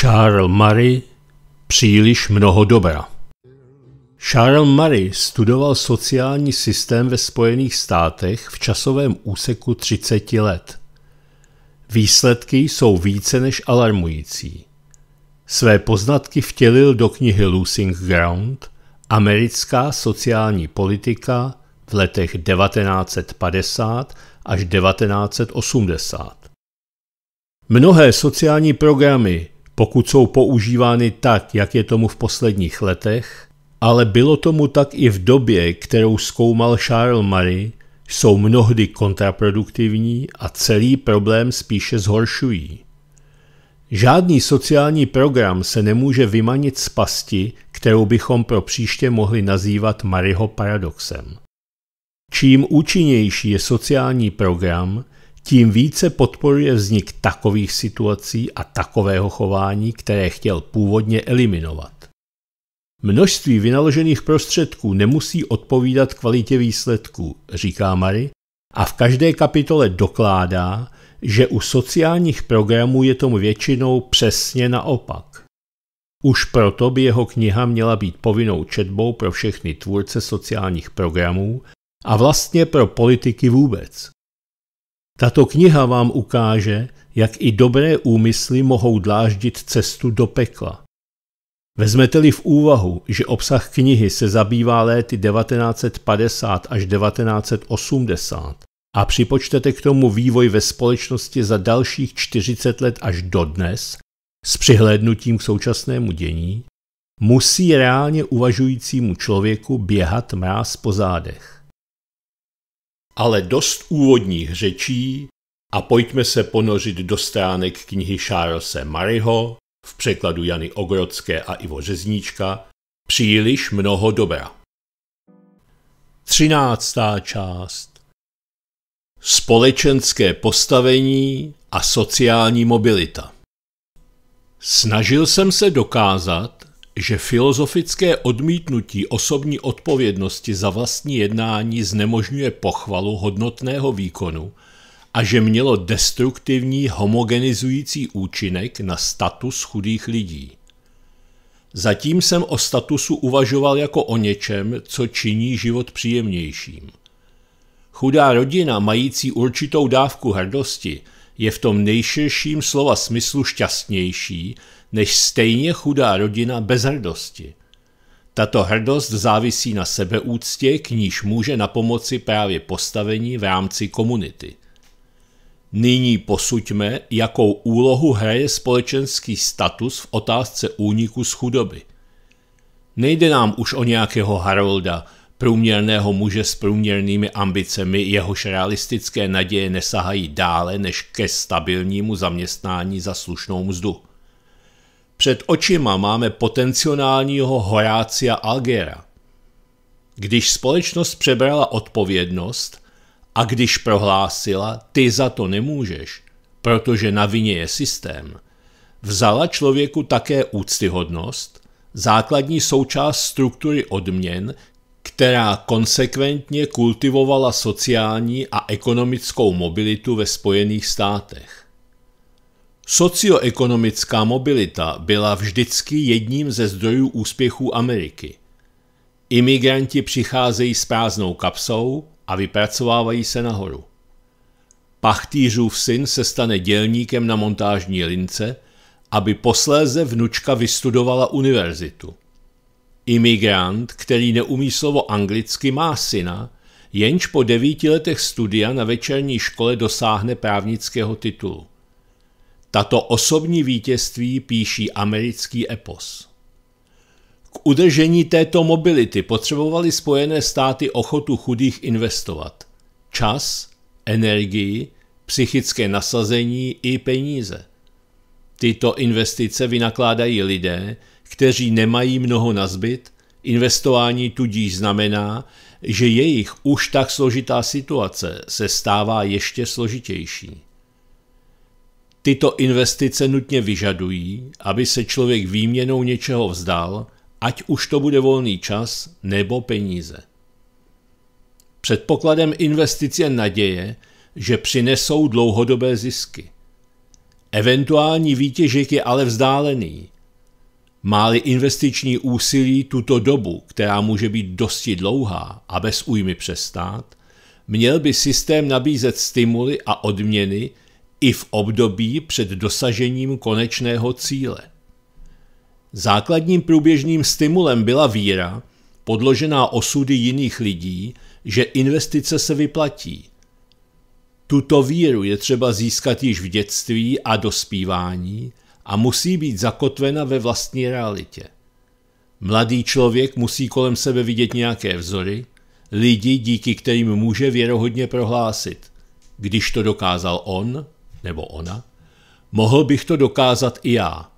Charles Murray příliš mnoho dobra. Charles Murray studoval sociální systém ve Spojených státech v časovém úseku 30 let. Výsledky jsou více než alarmující. Své poznatky vtělil do knihy Losing Ground Americká sociální politika v letech 1950 až 1980. Mnohé sociální programy pokud jsou používány tak, jak je tomu v posledních letech, ale bylo tomu tak i v době, kterou zkoumal Charles Murray, jsou mnohdy kontraproduktivní a celý problém spíše zhoršují. Žádný sociální program se nemůže vymanit z pasti, kterou bychom pro příště mohli nazývat Mariho paradoxem. Čím účinnější je sociální program, tím více podporuje vznik takových situací a takového chování, které chtěl původně eliminovat. Množství vynaložených prostředků nemusí odpovídat kvalitě výsledků, říká Mary, a v každé kapitole dokládá, že u sociálních programů je tomu většinou přesně naopak. Už proto by jeho kniha měla být povinnou četbou pro všechny tvůrce sociálních programů a vlastně pro politiky vůbec. Tato kniha vám ukáže, jak i dobré úmysly mohou dláždit cestu do pekla. Vezmete-li v úvahu, že obsah knihy se zabývá léty 1950 až 1980 a připočtete k tomu vývoj ve společnosti za dalších 40 let až dodnes, s přihlédnutím k současnému dění, musí reálně uvažujícímu člověku běhat mráz po zádech. Ale dost úvodních řečí a pojďme se ponořit do stránek knihy Charlesa Mariho v překladu Jany Ogrodské a Ivo Řezníčka Příliš mnoho dobra. Třináctá část Společenské postavení a sociální mobilita Snažil jsem se dokázat, že filozofické odmítnutí osobní odpovědnosti za vlastní jednání znemožňuje pochvalu hodnotného výkonu a že mělo destruktivní homogenizující účinek na status chudých lidí. Zatím jsem o statusu uvažoval jako o něčem, co činí život příjemnějším. Chudá rodina, mající určitou dávku hrdosti, je v tom nejširším slova smyslu šťastnější než stejně chudá rodina bez hrdosti. Tato hrdost závisí na sebeúctě, k níž může na pomoci právě postavení v rámci komunity. Nyní posuďme, jakou úlohu hraje společenský status v otázce úniku z chudoby. Nejde nám už o nějakého Harolda, průměrného muže s průměrnými ambicemi, jehož realistické naděje nesahají dále než ke stabilnímu zaměstnání za slušnou mzdu. Před očima máme potenciálního Horácia Algera. Když společnost přebrala odpovědnost a když prohlásila, ty za to nemůžeš, protože na vině je systém, vzala člověku také úctyhodnost, základní součást struktury odměn, která konsekventně kultivovala sociální a ekonomickou mobilitu ve Spojených státech. Socioekonomická mobilita byla vždycky jedním ze zdrojů úspěchů Ameriky. Imigranti přicházejí s prázdnou kapsou a vypracovávají se nahoru. Pachtýřův syn se stane dělníkem na montážní lince, aby posléze vnučka vystudovala univerzitu. Imigrant, který neumí slovo anglicky, má syna, jenž po devíti letech studia na večerní škole dosáhne právnického titulu. Tato osobní vítězství píší americký epos. K udržení této mobility potřebovaly Spojené státy ochotu chudých investovat. Čas, energii, psychické nasazení i peníze. Tyto investice vynakládají lidé, kteří nemají mnoho nazbyt, investování tudíž znamená, že jejich už tak složitá situace se stává ještě složitější. Tyto investice nutně vyžadují, aby se člověk výměnou něčeho vzdal, ať už to bude volný čas nebo peníze. Předpokladem investice naděje, že přinesou dlouhodobé zisky. Eventuální výtěžek je ale vzdálený. Máli investiční úsilí tuto dobu, která může být dosti dlouhá a bez újmy přestát, měl by systém nabízet stimuly a odměny, i v období před dosažením konečného cíle. Základním průběžným stimulem byla víra, podložená osudy jiných lidí, že investice se vyplatí. Tuto víru je třeba získat již v dětství a dospívání a musí být zakotvena ve vlastní realitě. Mladý člověk musí kolem sebe vidět nějaké vzory, lidi, díky kterým může věrohodně prohlásit. Když to dokázal on, nebo ona, mohl bych to dokázat i já.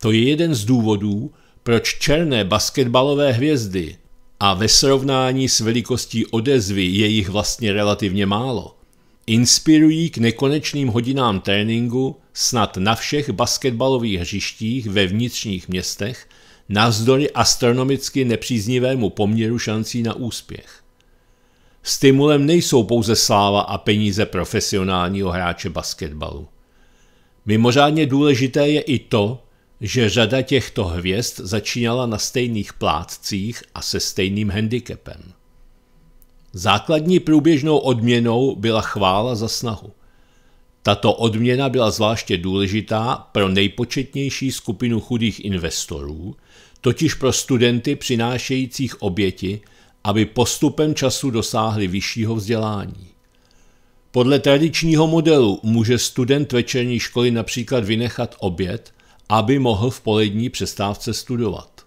To je jeden z důvodů, proč černé basketbalové hvězdy a ve srovnání s velikostí odezvy je jich vlastně relativně málo. Inspirují k nekonečným hodinám tréninku snad na všech basketbalových hřištích ve vnitřních městech navzdory astronomicky nepříznivému poměru šancí na úspěch. Stimulem nejsou pouze sláva a peníze profesionálního hráče basketbalu. Mimořádně důležité je i to, že řada těchto hvězd začínala na stejných plátcích a se stejným handicapem. Základní průběžnou odměnou byla chvála za snahu. Tato odměna byla zvláště důležitá pro nejpočetnější skupinu chudých investorů, totiž pro studenty přinášejících oběti aby postupem času dosáhli vyššího vzdělání. Podle tradičního modelu může student večerní školy například vynechat oběd, aby mohl v polední přestávce studovat.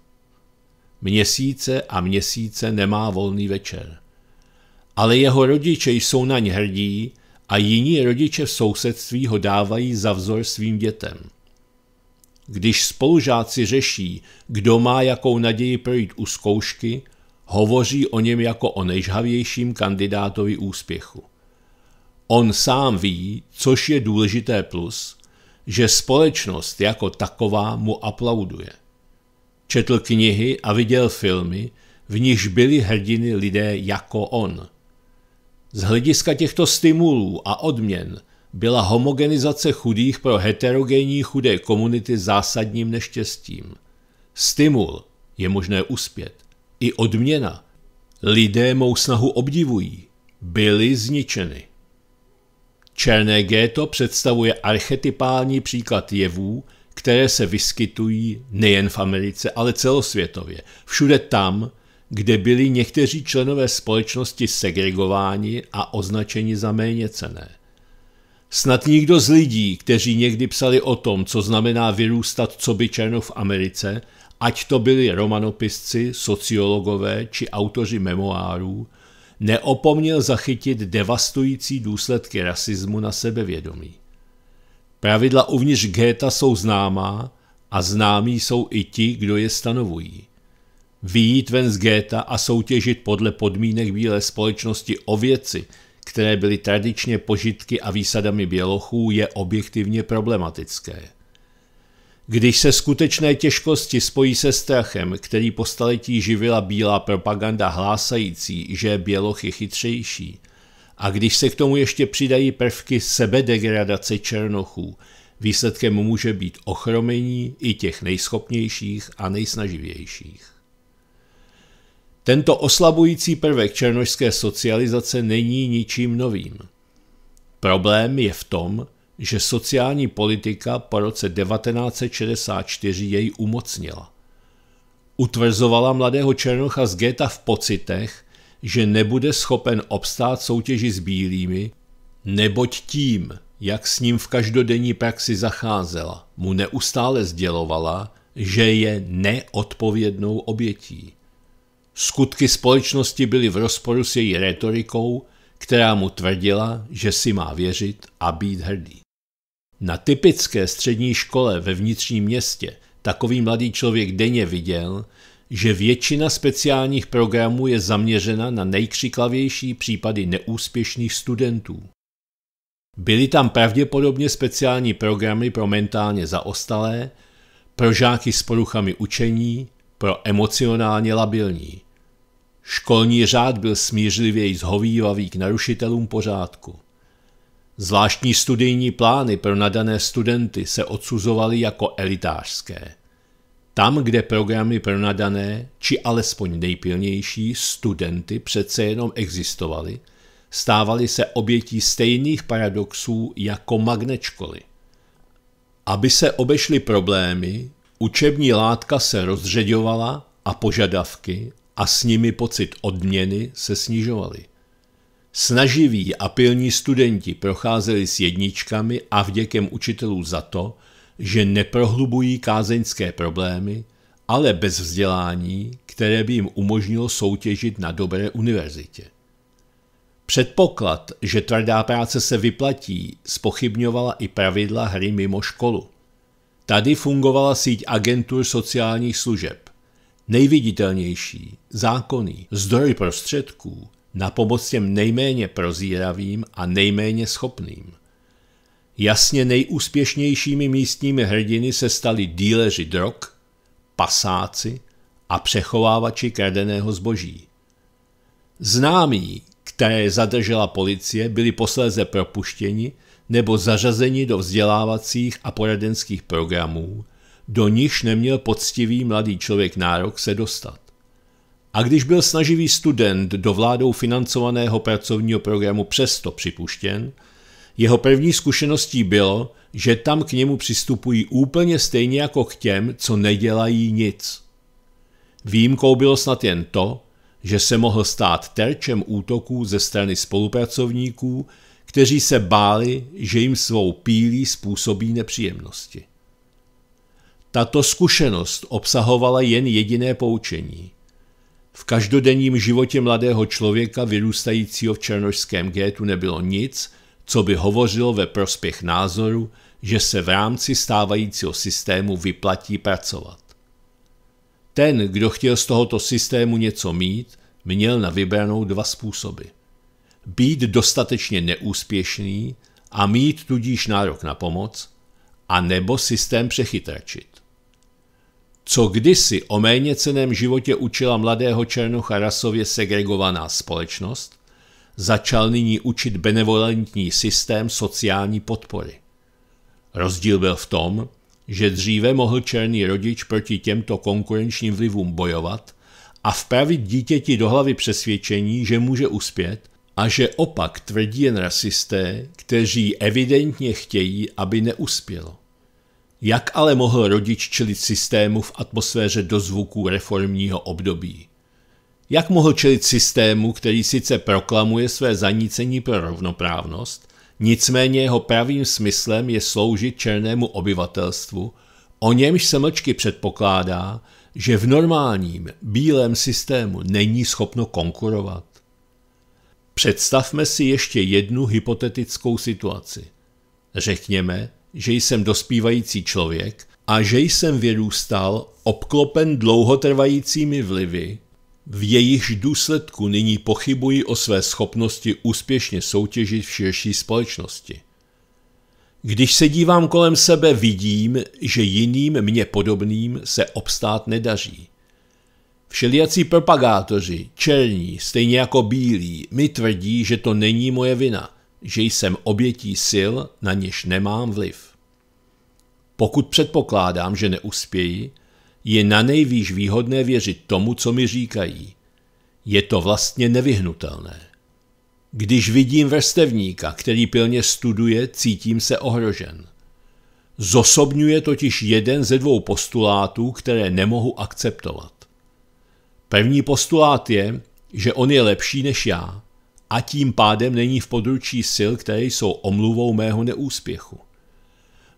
Měsíce a měsíce nemá volný večer. Ale jeho rodiče jsou na ně hrdí a jiní rodiče v sousedství ho dávají za vzor svým dětem. Když spolužáci řeší, kdo má jakou naději projít u zkoušky – hovoří o něm jako o nejžhavějším kandidátovi úspěchu. On sám ví, což je důležité plus, že společnost jako taková mu aplauduje. Četl knihy a viděl filmy, v nichž byli hrdiny lidé jako on. Z hlediska těchto stimulů a odměn byla homogenizace chudých pro heterogenní chudé komunity zásadním neštěstím. Stimul je možné uspět i odměna. Lidé mou snahu obdivují. Byly zničeny. Černé géto představuje archetypální příklad jevů, které se vyskytují nejen v Americe, ale celosvětově. Všude tam, kde byli někteří členové společnosti segregováni a označeni za méně cené. Snad nikdo z lidí, kteří někdy psali o tom, co znamená vyrůstat co by černo v Americe ať to byli romanopisci, sociologové či autoři memoárů, neopomněl zachytit devastující důsledky rasismu na sebevědomí. Pravidla uvnitř géta jsou známá a známí jsou i ti, kdo je stanovují. Výjít ven z géta a soutěžit podle podmínek bílé společnosti o věci, které byly tradičně požitky a výsadami bělochů, je objektivně problematické. Když se skutečné těžkosti spojí se strachem, který po staletí živila bílá propaganda hlásající, že běloch je chytřejší, a když se k tomu ještě přidají prvky sebedegradace černochů, výsledkem může být ochromení i těch nejschopnějších a nejsnaživějších. Tento oslabující prvek černožské socializace není ničím novým. Problém je v tom, že sociální politika po roce 1964 jej umocnila. Utvrzovala mladého Černocha z Geta v pocitech, že nebude schopen obstát soutěži s bílými, neboť tím, jak s ním v každodenní praxi zacházela, mu neustále sdělovala, že je neodpovědnou obětí. Skutky společnosti byly v rozporu s její retorikou, která mu tvrdila, že si má věřit a být hrdý. Na typické střední škole ve vnitřním městě takový mladý člověk denně viděl, že většina speciálních programů je zaměřena na nejkřiklavější případy neúspěšných studentů. Byly tam pravděpodobně speciální programy pro mentálně zaostalé, pro žáky s poruchami učení, pro emocionálně labilní. Školní řád byl smířlivěji zhovývavý k narušitelům pořádku. Zvláštní studijní plány pro nadané studenty se odsuzovaly jako elitářské. Tam, kde programy pro nadané, či alespoň nejpilnější, studenty přece jenom existovaly, stávaly se obětí stejných paradoxů jako magnečkoly. Aby se obešly problémy, učební látka se rozředovala a požadavky a s nimi pocit odměny se snižovaly. Snaživí a pilní studenti procházeli s jedničkami a vděkem učitelů za to, že neprohlubují kázeňské problémy, ale bez vzdělání, které by jim umožnilo soutěžit na dobré univerzitě. Předpoklad, že tvrdá práce se vyplatí, spochybňovala i pravidla hry mimo školu. Tady fungovala síť agentur sociálních služeb. Nejviditelnější, zákonný zdroj prostředků na pomoc těm nejméně prozíravým a nejméně schopným. Jasně nejúspěšnějšími místními hrdiny se stali díleři drog, pasáci a přechovávači kradeného zboží. Známí, které zadržela policie, byli posléze propuštěni nebo zařazeni do vzdělávacích a poradenských programů, do nichž neměl poctivý mladý člověk nárok se dostat. A když byl snaživý student do vládou financovaného pracovního programu přesto připuštěn, jeho první zkušeností bylo, že tam k němu přistupují úplně stejně jako k těm, co nedělají nic. Výjimkou bylo snad jen to, že se mohl stát terčem útoků ze strany spolupracovníků, kteří se báli, že jim svou pílí způsobí nepříjemnosti. Tato zkušenost obsahovala jen jediné poučení – v každodenním životě mladého člověka vyrůstajícího v černožském gétu nebylo nic, co by hovořilo ve prospěch názoru, že se v rámci stávajícího systému vyplatí pracovat. Ten, kdo chtěl z tohoto systému něco mít, měl na vybranou dva způsoby. Být dostatečně neúspěšný a mít tudíž nárok na pomoc, a nebo systém přechytračit co kdysi o méně ceném životě učila mladého Černocha rasově segregovaná společnost, začal nyní učit benevolentní systém sociální podpory. Rozdíl byl v tom, že dříve mohl černý rodič proti těmto konkurenčním vlivům bojovat a vpravit dítěti do hlavy přesvědčení, že může uspět a že opak tvrdí jen rasisté, kteří evidentně chtějí, aby neuspělo. Jak ale mohl rodič čelit systému v atmosféře dozvuku reformního období? Jak mohl čelit systému, který sice proklamuje své zanícení pro rovnoprávnost, nicméně jeho pravým smyslem je sloužit černému obyvatelstvu, o němž se mlčky předpokládá, že v normálním bílém systému není schopno konkurovat? Představme si ještě jednu hypotetickou situaci. Řekněme, že jsem dospívající člověk a že jsem vyrůstal obklopen dlouhotrvajícími vlivy, v jejichž důsledku nyní pochybuji o své schopnosti úspěšně soutěžit v širší společnosti. Když se dívám kolem sebe, vidím, že jiným mě podobným se obstát nedaří. Všelijací propagátoři, černí, stejně jako bílí, mi tvrdí, že to není moje vina že jsem obětí sil, na něž nemám vliv. Pokud předpokládám, že neuspěji, je na nejvýš výhodné věřit tomu, co mi říkají. Je to vlastně nevyhnutelné. Když vidím vrstevníka, který pilně studuje, cítím se ohrožen. Zosobňuje totiž jeden ze dvou postulátů, které nemohu akceptovat. První postulát je, že on je lepší než já a tím pádem není v područí sil, které jsou omluvou mého neúspěchu.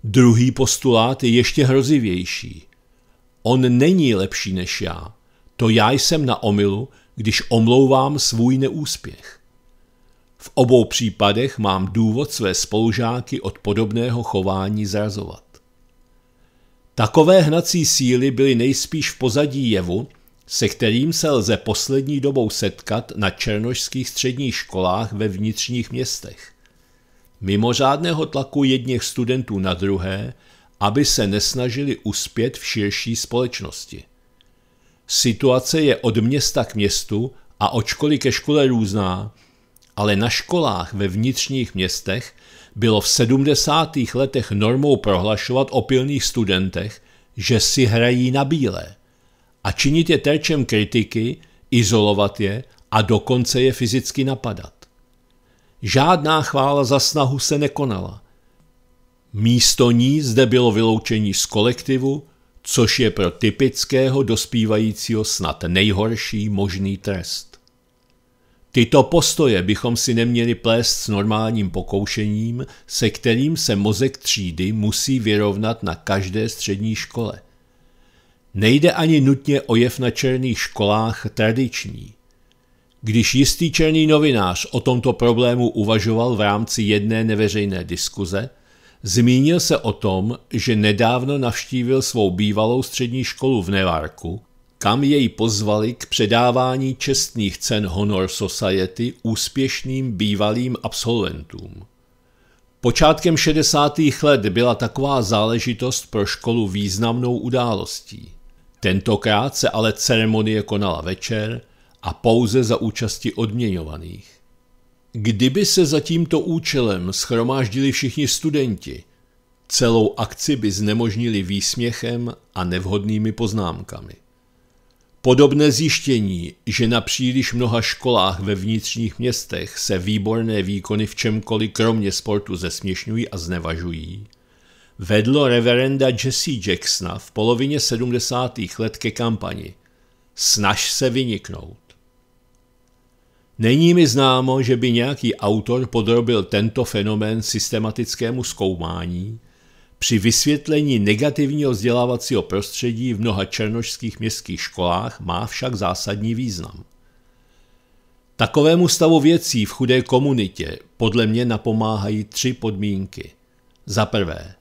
Druhý postulát je ještě hrozivější. On není lepší než já. To já jsem na omilu, když omlouvám svůj neúspěch. V obou případech mám důvod své spolužáky od podobného chování zrazovat. Takové hnací síly byly nejspíš v pozadí jevu, se kterým se lze poslední dobou setkat na černožských středních školách ve vnitřních městech. Mimořádného tlaku jedněch studentů na druhé, aby se nesnažili uspět v širší společnosti. Situace je od města k městu a od školy ke škole různá, ale na školách ve vnitřních městech bylo v 70. letech normou prohlašovat o pilných studentech, že si hrají na bílé a činit je terčem kritiky, izolovat je a dokonce je fyzicky napadat. Žádná chvála za snahu se nekonala. Místo ní zde bylo vyloučení z kolektivu, což je pro typického dospívajícího snad nejhorší možný trest. Tyto postoje bychom si neměli plést s normálním pokoušením, se kterým se mozek třídy musí vyrovnat na každé střední škole. Nejde ani nutně o jev na černých školách tradiční. Když jistý černý novinář o tomto problému uvažoval v rámci jedné neveřejné diskuze, zmínil se o tom, že nedávno navštívil svou bývalou střední školu v Nevarku, kam jej pozvali k předávání čestných cen Honor Society úspěšným bývalým absolventům. Počátkem 60. let byla taková záležitost pro školu významnou událostí. Tentokrát se ale ceremonie konala večer a pouze za účasti odměňovaných. Kdyby se za tímto účelem schromáždili všichni studenti, celou akci by znemožnili výsměchem a nevhodnými poznámkami. Podobné zjištění, že na příliš mnoha školách ve vnitřních městech se výborné výkony v čemkoliv kromě sportu zesměšňují a znevažují, vedlo reverenda Jesse Jacksona v polovině 70. let ke kampani Snaž se vyniknout. Není mi známo, že by nějaký autor podrobil tento fenomén systematickému zkoumání při vysvětlení negativního vzdělávacího prostředí v mnoha černožských městských školách má však zásadní význam. Takovému stavu věcí v chudé komunitě podle mě napomáhají tři podmínky. Za prvé,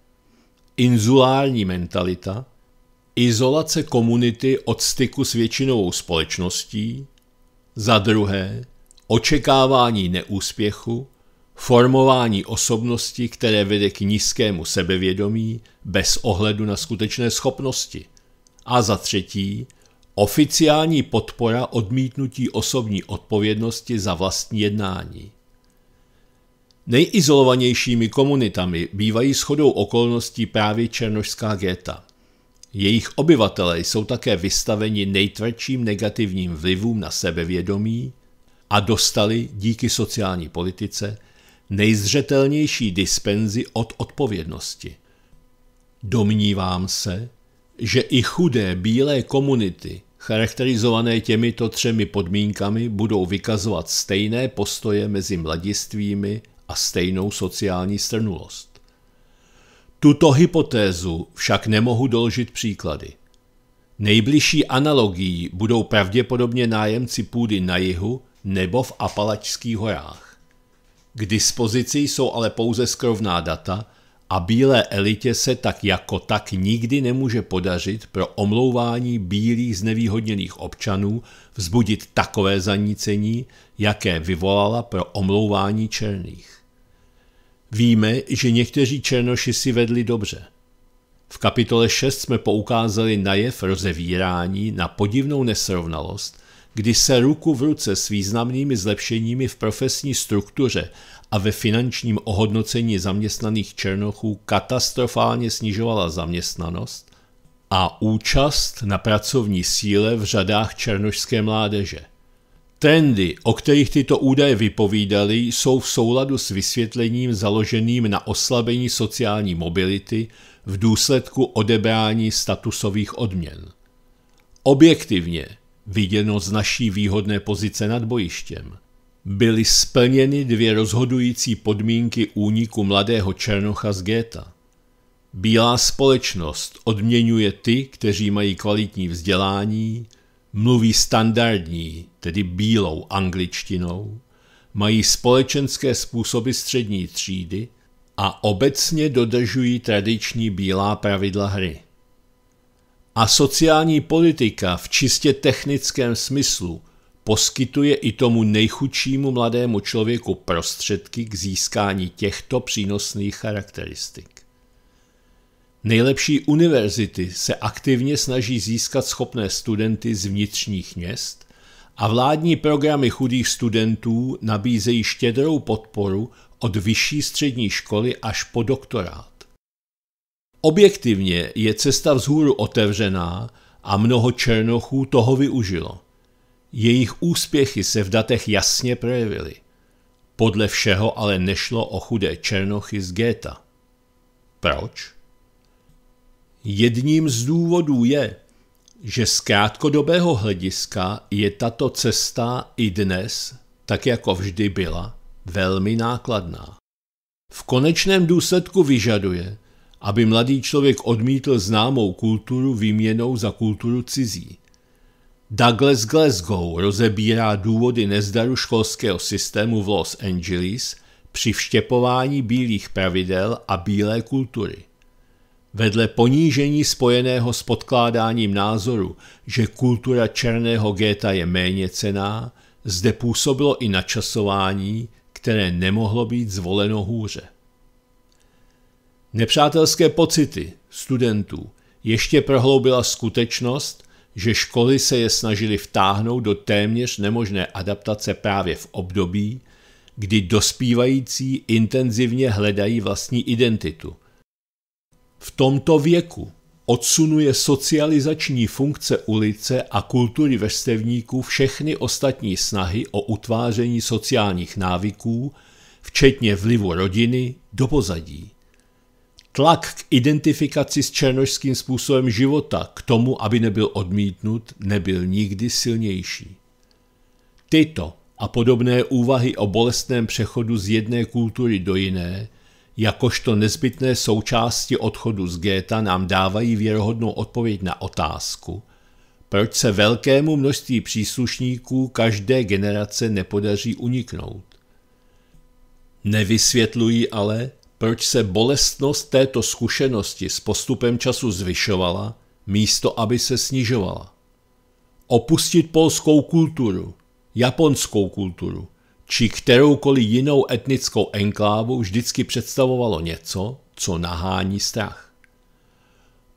inzulární mentalita, izolace komunity od styku s většinovou společností, za druhé očekávání neúspěchu, formování osobnosti, které vede k nízkému sebevědomí bez ohledu na skutečné schopnosti, a za třetí oficiální podpora odmítnutí osobní odpovědnosti za vlastní jednání. Nejizolovanějšími komunitami bývají shodou okolností právě černožská géta. Jejich obyvatelé jsou také vystaveni nejtvrdším negativním vlivům na sebevědomí a dostali díky sociální politice nejzřetelnější dispenzi od odpovědnosti. Domnívám se, že i chudé bílé komunity, charakterizované těmito třemi podmínkami, budou vykazovat stejné postoje mezi mladistvými a stejnou sociální strnulost. Tuto hypotézu však nemohu doložit příklady. Nejbližší analogií budou pravděpodobně nájemci půdy na jihu nebo v Apalačských horách. K dispozici jsou ale pouze skrovná data a bílé elitě se tak jako tak nikdy nemůže podařit pro omlouvání bílých znevýhodněných občanů vzbudit takové zanícení, jaké vyvolala pro omlouvání černých. Víme, že někteří černoši si vedli dobře. V kapitole 6 jsme poukázali na jev rozevírání, na podivnou nesrovnalost, kdy se ruku v ruce s významnými zlepšeními v profesní struktuře a ve finančním ohodnocení zaměstnaných černochů katastrofálně snižovala zaměstnanost a účast na pracovní síle v řadách černošské mládeže – Trendy, o kterých tyto údaje vypovídaly, jsou v souladu s vysvětlením založeným na oslabení sociální mobility v důsledku odebrání statusových odměn. Objektivně, viděno z naší výhodné pozice nad bojištěm, byly splněny dvě rozhodující podmínky úniku mladého Černocha z Géta. Bílá společnost odměňuje ty, kteří mají kvalitní vzdělání, mluví standardní, tedy bílou angličtinou, mají společenské způsoby střední třídy a obecně dodržují tradiční bílá pravidla hry. A sociální politika v čistě technickém smyslu poskytuje i tomu nejchudšímu mladému člověku prostředky k získání těchto přínosných charakteristik. Nejlepší univerzity se aktivně snaží získat schopné studenty z vnitřních měst a vládní programy chudých studentů nabízejí štědrou podporu od vyšší střední školy až po doktorát. Objektivně je cesta vzhůru otevřená a mnoho černochů toho využilo. Jejich úspěchy se v datech jasně projevily. Podle všeho ale nešlo o chudé černochy z géta. Proč? Jedním z důvodů je, že z krátkodobého hlediska je tato cesta i dnes, tak jako vždy byla, velmi nákladná. V konečném důsledku vyžaduje, aby mladý člověk odmítl známou kulturu výměnou za kulturu cizí. Douglas Glasgow rozebírá důvody nezdaru školského systému v Los Angeles při vštěpování bílých pravidel a bílé kultury. Vedle ponížení spojeného s podkládáním názoru, že kultura černého géta je méně cená, zde působilo i načasování, které nemohlo být zvoleno hůře. Nepřátelské pocity studentů ještě prohloubila skutečnost, že školy se je snažily vtáhnout do téměř nemožné adaptace právě v období, kdy dospívající intenzivně hledají vlastní identitu – v tomto věku odsunuje socializační funkce ulice a kultury vrstevníků všechny ostatní snahy o utváření sociálních návyků, včetně vlivu rodiny, do pozadí. Tlak k identifikaci s černožským způsobem života, k tomu, aby nebyl odmítnut, nebyl nikdy silnější. Tyto a podobné úvahy o bolestném přechodu z jedné kultury do jiné jakožto nezbytné součásti odchodu z Géta nám dávají věrohodnou odpověď na otázku, proč se velkému množství příslušníků každé generace nepodaří uniknout. Nevysvětlují ale, proč se bolestnost této zkušenosti s postupem času zvyšovala, místo aby se snižovala. Opustit polskou kulturu, japonskou kulturu, či kteroukoliv jinou etnickou enklávu vždycky představovalo něco, co nahání strach.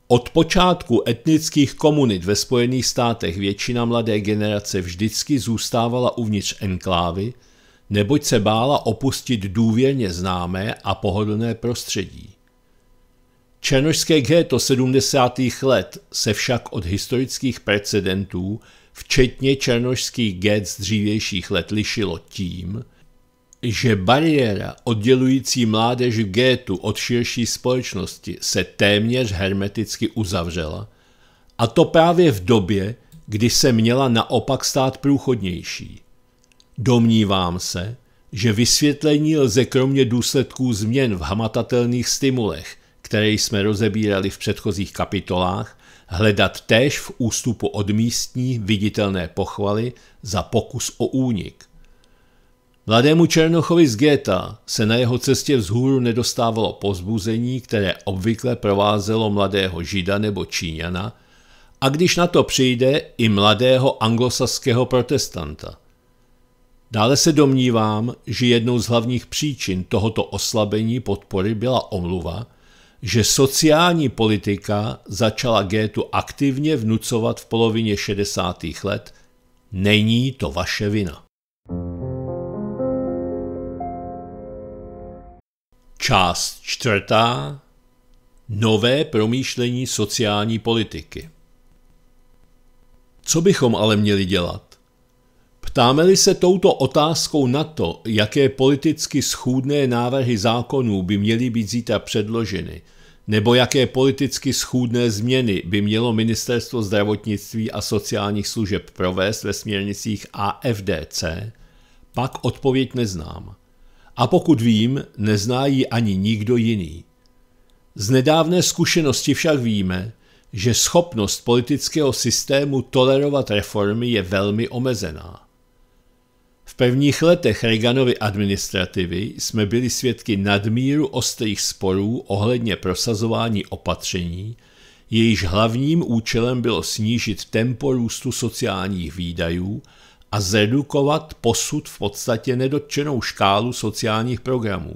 Od počátku etnických komunit ve Spojených státech většina mladé generace vždycky zůstávala uvnitř enklávy, neboť se bála opustit důvěrně známé a pohodlné prostředí. Černožské ghetto 70. let se však od historických precedentů včetně černožských get z dřívějších let, lišilo tím, že bariéra oddělující mládež v gétu od širší společnosti se téměř hermeticky uzavřela, a to právě v době, kdy se měla naopak stát průchodnější. Domnívám se, že vysvětlení lze kromě důsledků změn v hamatatelných stimulech, které jsme rozebírali v předchozích kapitolách, hledat též v ústupu od místní viditelné pochvaly za pokus o únik. Mladému Černochovi z Géta se na jeho cestě vzhůru nedostávalo pozbuzení, které obvykle provázelo mladého Žida nebo Číňana, a když na to přijde, i mladého anglosaského protestanta. Dále se domnívám, že jednou z hlavních příčin tohoto oslabení podpory byla omluva, že sociální politika začala Gétu aktivně vnucovat v polovině 60. let, není to vaše vina. Část čtvrtá. Nové promýšlení sociální politiky. Co bychom ale měli dělat? Ptáme-li se touto otázkou na to, jaké politicky schůdné návrhy zákonů by měly být zítra předloženy, nebo jaké politicky schůdné změny by mělo Ministerstvo zdravotnictví a sociálních služeb provést ve směrnicích AFDC, pak odpověď neznám. A pokud vím, nezná ji ani nikdo jiný. Z nedávné zkušenosti však víme, že schopnost politického systému tolerovat reformy je velmi omezená prvních letech Reaganovy administrativy jsme byli svědky nadmíru ostrých sporů ohledně prosazování opatření, jejíž hlavním účelem bylo snížit tempo růstu sociálních výdajů a zredukovat posud v podstatě nedotčenou škálu sociálních programů.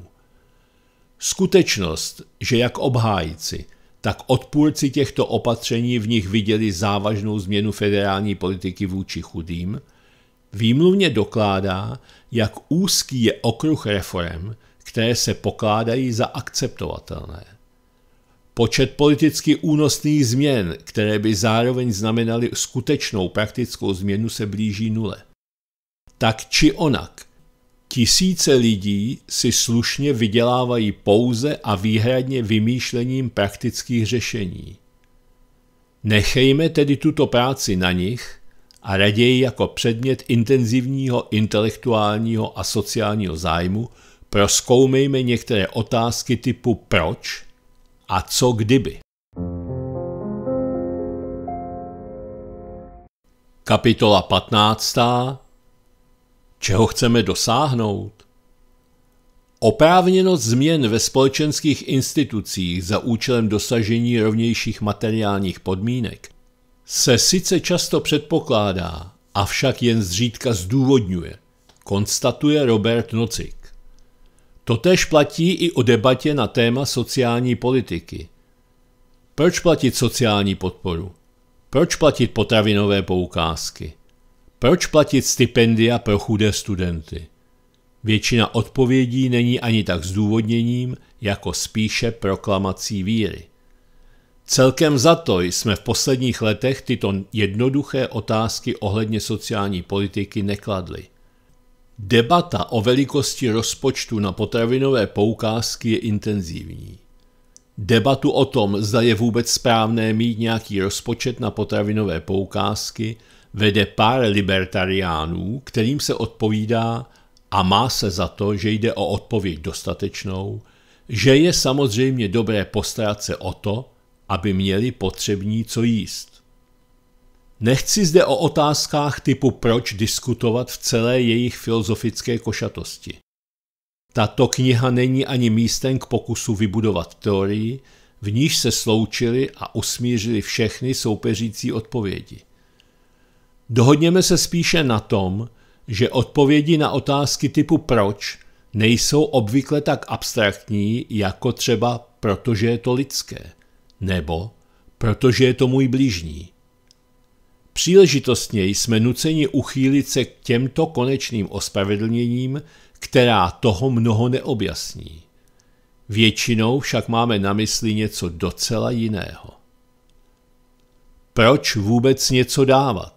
Skutečnost, že jak obhájci, tak odpůrci těchto opatření v nich viděli závažnou změnu federální politiky vůči chudým – výmluvně dokládá, jak úzký je okruh reform, které se pokládají za akceptovatelné. Počet politicky únosných změn, které by zároveň znamenaly skutečnou praktickou změnu, se blíží nule. Tak či onak, tisíce lidí si slušně vydělávají pouze a výhradně vymýšlením praktických řešení. Nechejme tedy tuto práci na nich – a raději jako předmět intenzivního intelektuálního a sociálního zájmu proskoumejme některé otázky typu proč a co kdyby. Kapitola 15. Čeho chceme dosáhnout? Oprávněnost změn ve společenských institucích za účelem dosažení rovnějších materiálních podmínek se sice často předpokládá, avšak jen zřídka zdůvodňuje, konstatuje Robert Nocik. Totež platí i o debatě na téma sociální politiky. Proč platit sociální podporu? Proč platit potravinové poukázky? Proč platit stipendia pro chudé studenty? Většina odpovědí není ani tak zdůvodněním, jako spíše proklamací víry. Celkem za to jsme v posledních letech tyto jednoduché otázky ohledně sociální politiky nekladli. Debata o velikosti rozpočtu na potravinové poukázky je intenzivní. Debatu o tom, zda je vůbec správné mít nějaký rozpočet na potravinové poukázky, vede pár libertariánů, kterým se odpovídá a má se za to, že jde o odpověď dostatečnou, že je samozřejmě dobré postarat se o to, aby měli potřební co jíst. Nechci zde o otázkách typu proč diskutovat v celé jejich filozofické košatosti. Tato kniha není ani místem k pokusu vybudovat teorii, v níž se sloučili a usmířili všechny soupeřící odpovědi. Dohodněme se spíše na tom, že odpovědi na otázky typu proč nejsou obvykle tak abstraktní jako třeba protože je to lidské – nebo protože je to můj blížní. Příležitostně jsme nuceni uchýlit se k těmto konečným ospravedlněním, která toho mnoho neobjasní. Většinou však máme na mysli něco docela jiného. Proč vůbec něco dávat?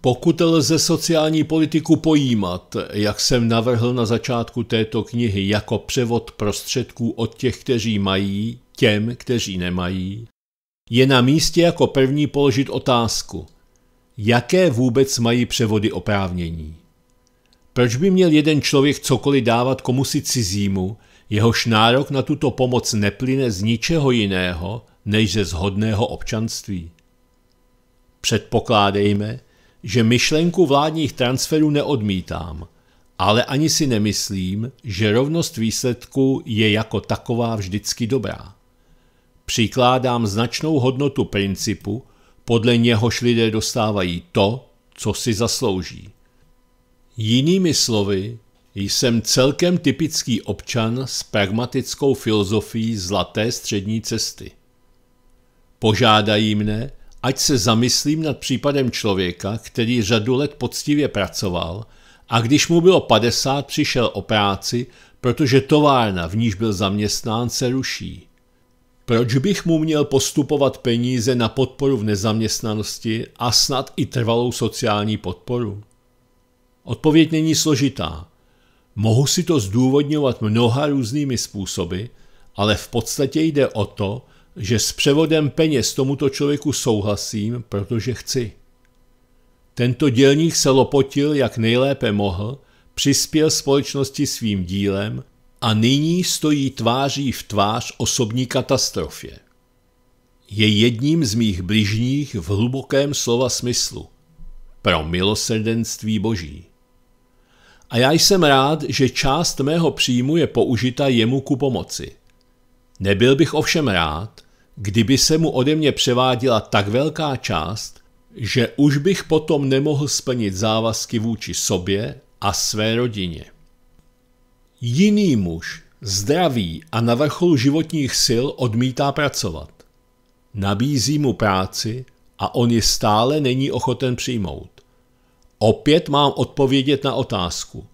Pokud lze sociální politiku pojímat, jak jsem navrhl na začátku této knihy, jako převod prostředků od těch, kteří mají, těm, kteří nemají, je na místě jako první položit otázku, jaké vůbec mají převody oprávnění. Proč by měl jeden člověk cokoliv dávat komu si cizímu, jehož nárok na tuto pomoc neplyne z ničeho jiného, než ze zhodného občanství? Předpokládejme, že myšlenku vládních transferů neodmítám, ale ani si nemyslím, že rovnost výsledků je jako taková vždycky dobrá přikládám značnou hodnotu principu, podle něhož lidé dostávají to, co si zaslouží. Jinými slovy, jsem celkem typický občan s pragmatickou filozofií zlaté střední cesty. Požádají mne, ať se zamyslím nad případem člověka, který řadu let poctivě pracoval a když mu bylo 50, přišel o práci, protože továrna, v níž byl zaměstnán, se ruší. Proč bych mu měl postupovat peníze na podporu v nezaměstnanosti a snad i trvalou sociální podporu? Odpověď není složitá. Mohu si to zdůvodňovat mnoha různými způsoby, ale v podstatě jde o to, že s převodem peněz tomuto člověku souhlasím, protože chci. Tento dělník se lopotil, jak nejlépe mohl, přispěl společnosti svým dílem, a nyní stojí tváří v tvář osobní katastrofě. Je jedním z mých bližních v hlubokém slova smyslu. Pro milosrdenství boží. A já jsem rád, že část mého příjmu je použita jemu ku pomoci. Nebyl bych ovšem rád, kdyby se mu ode mě převáděla tak velká část, že už bych potom nemohl splnit závazky vůči sobě a své rodině. Jiný muž, zdravý a na vrcholu životních sil odmítá pracovat. Nabízí mu práci a on ji stále není ochoten přijmout. Opět mám odpovědět na otázku,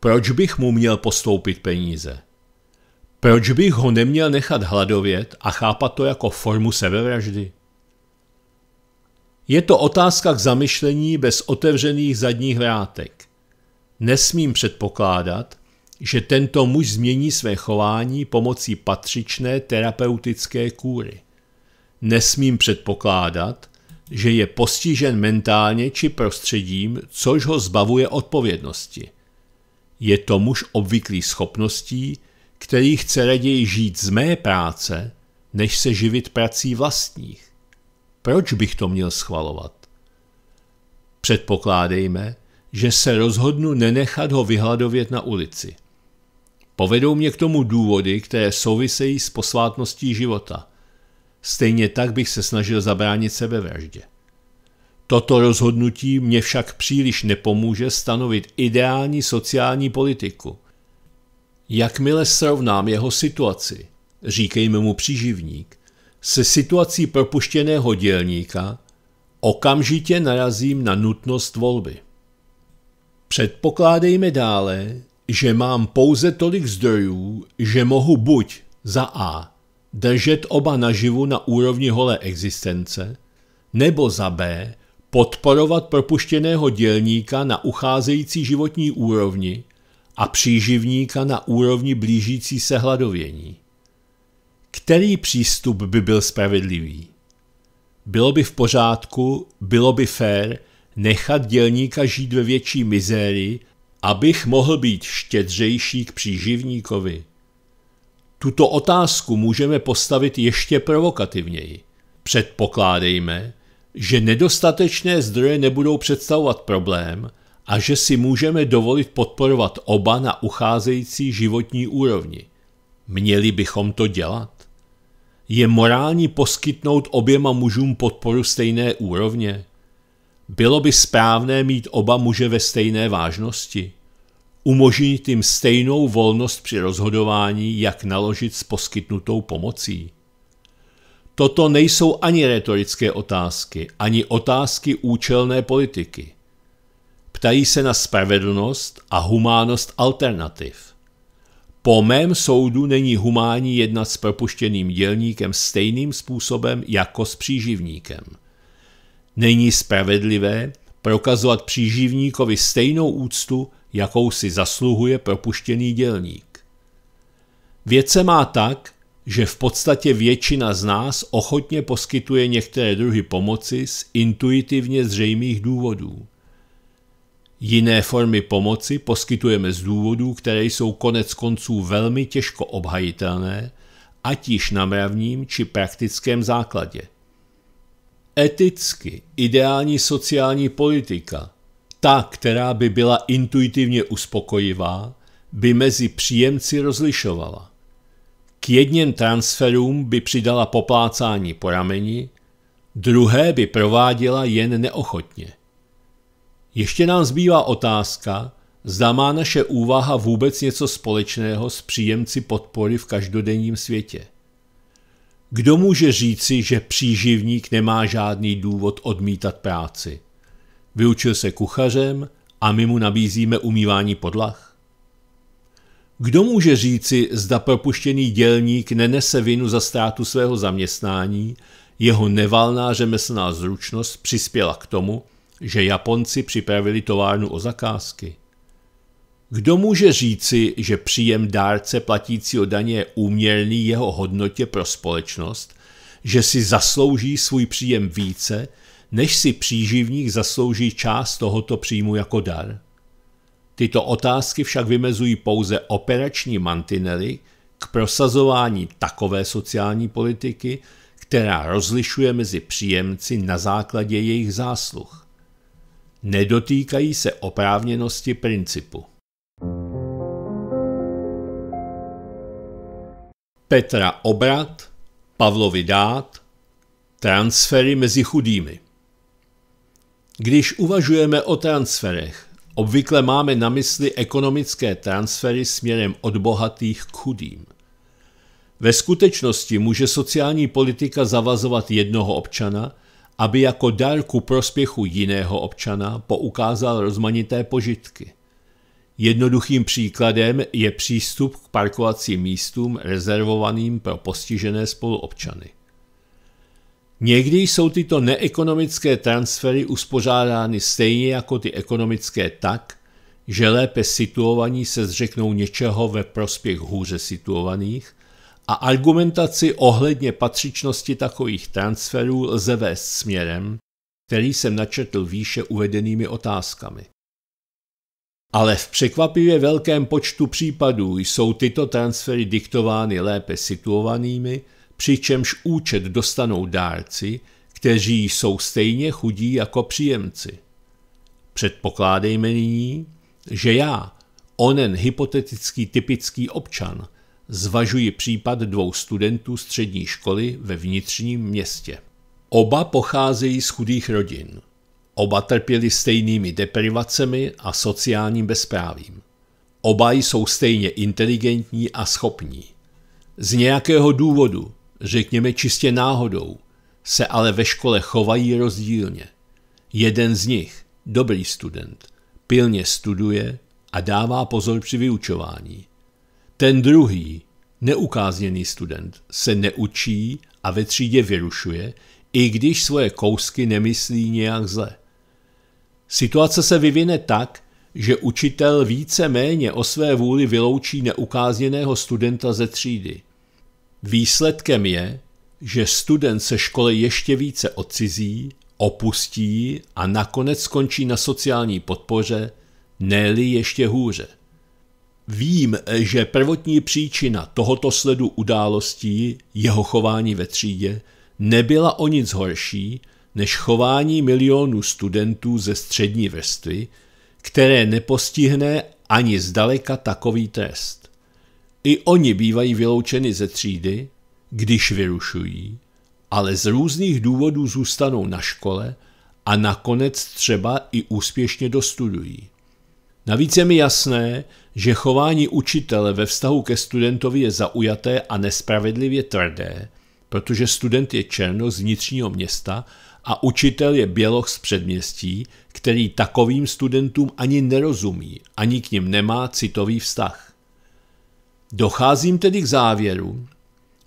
proč bych mu měl postoupit peníze? Proč bych ho neměl nechat hladovět a chápat to jako formu sebevraždy? Je to otázka k zamyšlení bez otevřených zadních vrátek. Nesmím předpokládat, že tento muž změní své chování pomocí patřičné terapeutické kůry. Nesmím předpokládat, že je postižen mentálně či prostředím, což ho zbavuje odpovědnosti. Je to muž obvyklý schopností, který chce raději žít z mé práce, než se živit prací vlastních. Proč bych to měl schvalovat? Předpokládejme, že se rozhodnu nenechat ho vyhladovět na ulici. Povedou mě k tomu důvody, které souvisejí s posvátností života. Stejně tak bych se snažil zabránit sebevraždě. Toto rozhodnutí mě však příliš nepomůže stanovit ideální sociální politiku. Jakmile srovnám jeho situaci, říkejme mu příživník, se situací propuštěného dělníka, okamžitě narazím na nutnost volby. Předpokládejme dále, že mám pouze tolik zdrojů, že mohu buď za A držet oba naživu na úrovni holé existence, nebo za B podporovat propuštěného dělníka na ucházející životní úrovni a příživníka na úrovni blížící se hladovění. Který přístup by byl spravedlivý? Bylo by v pořádku, bylo by fér nechat dělníka žít ve větší mizérii abych mohl být štědřejší k příživníkovi? Tuto otázku můžeme postavit ještě provokativněji. Předpokládejme, že nedostatečné zdroje nebudou představovat problém a že si můžeme dovolit podporovat oba na ucházející životní úrovni. Měli bychom to dělat? Je morální poskytnout oběma mužům podporu stejné úrovně? Bylo by správné mít oba muže ve stejné vážnosti? Umožnit jim stejnou volnost při rozhodování, jak naložit s poskytnutou pomocí? Toto nejsou ani retorické otázky, ani otázky účelné politiky. Ptají se na spravedlnost a humánost alternativ. Po mém soudu není humání jednat s propuštěným dělníkem stejným způsobem jako s příživníkem – Není spravedlivé prokazovat příživníkovi stejnou úctu, jakou si zasluhuje propuštěný dělník. Věce se má tak, že v podstatě většina z nás ochotně poskytuje některé druhy pomoci z intuitivně zřejmých důvodů. Jiné formy pomoci poskytujeme z důvodů, které jsou konec konců velmi těžko obhajitelné, ať již na mravním či praktickém základě – Eticky ideální sociální politika, ta, která by byla intuitivně uspokojivá, by mezi příjemci rozlišovala. K jedním transferům by přidala poplácání po rameni, druhé by prováděla jen neochotně. Ještě nám zbývá otázka, zda má naše úvaha vůbec něco společného s příjemci podpory v každodenním světě. Kdo může říci, že příživník nemá žádný důvod odmítat práci? Vyučil se kuchařem a my mu nabízíme umývání podlah? Kdo může říci, zda propuštěný dělník nenese vinu za ztrátu svého zaměstnání, jeho nevalná řemeslná zručnost přispěla k tomu, že Japonci připravili továrnu o zakázky? Kdo může říci, že příjem dárce platícího daně je úměrný jeho hodnotě pro společnost, že si zaslouží svůj příjem více, než si příživník zaslouží část tohoto příjmu jako dar? Tyto otázky však vymezují pouze operační mantinely k prosazování takové sociální politiky, která rozlišuje mezi příjemci na základě jejich zásluh. Nedotýkají se oprávněnosti principu. Petra Obrat, Pavlovi Dát, transfery mezi chudými. Když uvažujeme o transferech, obvykle máme na mysli ekonomické transfery směrem od bohatých k chudým. Ve skutečnosti může sociální politika zavazovat jednoho občana, aby jako dar ku prospěchu jiného občana poukázal rozmanité požitky – Jednoduchým příkladem je přístup k parkovacím místům rezervovaným pro postižené spoluobčany. Někdy jsou tyto neekonomické transfery uspořádány stejně jako ty ekonomické tak, že lépe situovaní se zřeknou něčeho ve prospěch hůře situovaných a argumentaci ohledně patřičnosti takových transferů lze vést směrem, který jsem načetl výše uvedenými otázkami. Ale v překvapivě velkém počtu případů jsou tyto transfery diktovány lépe situovanými, přičemž účet dostanou dárci, kteří jsou stejně chudí jako příjemci. Předpokládejme nyní, že já, onen hypotetický typický občan, zvažuji případ dvou studentů střední školy ve vnitřním městě. Oba pocházejí z chudých rodin – Oba trpěli stejnými deprivacemi a sociálním bezprávím. Oba jsou stejně inteligentní a schopní. Z nějakého důvodu, řekněme čistě náhodou, se ale ve škole chovají rozdílně. Jeden z nich, dobrý student, pilně studuje a dává pozor při vyučování. Ten druhý, neukázněný student, se neučí a ve třídě vyrušuje, i když svoje kousky nemyslí nějak zle. Situace se vyvine tak, že učitel více méně o své vůli vyloučí neukázněného studenta ze třídy. Výsledkem je, že student se škole ještě více odcizí, opustí a nakonec skončí na sociální podpoře, ne ještě hůře. Vím, že prvotní příčina tohoto sledu událostí, jeho chování ve třídě, nebyla o nic horší, než chování milionů studentů ze střední vrstvy, které nepostihne ani zdaleka takový trest. I oni bývají vyloučeni ze třídy, když vyrušují, ale z různých důvodů zůstanou na škole a nakonec třeba i úspěšně dostudují. Navíc je mi jasné, že chování učitele ve vztahu ke studentovi je zaujaté a nespravedlivě tvrdé, protože student je černo z vnitřního města a učitel je běloch z předměstí, který takovým studentům ani nerozumí, ani k ním nemá citový vztah. Docházím tedy k závěru,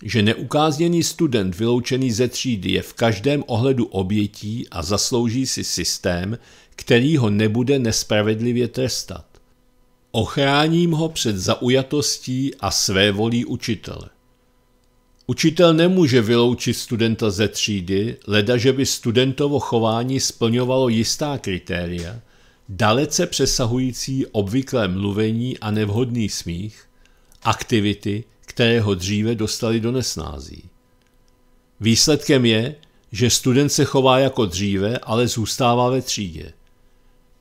že neukázněný student vyloučený ze třídy je v každém ohledu obětí a zaslouží si systém, který ho nebude nespravedlivě trestat. Ochráním ho před zaujatostí a své volí učitele. Učitel nemůže vyloučit studenta ze třídy, ledaže by studentovo chování splňovalo jistá kritéria, dalece přesahující obvyklé mluvení a nevhodný smích, aktivity, které ho dříve dostali do nesnází. Výsledkem je, že student se chová jako dříve, ale zůstává ve třídě.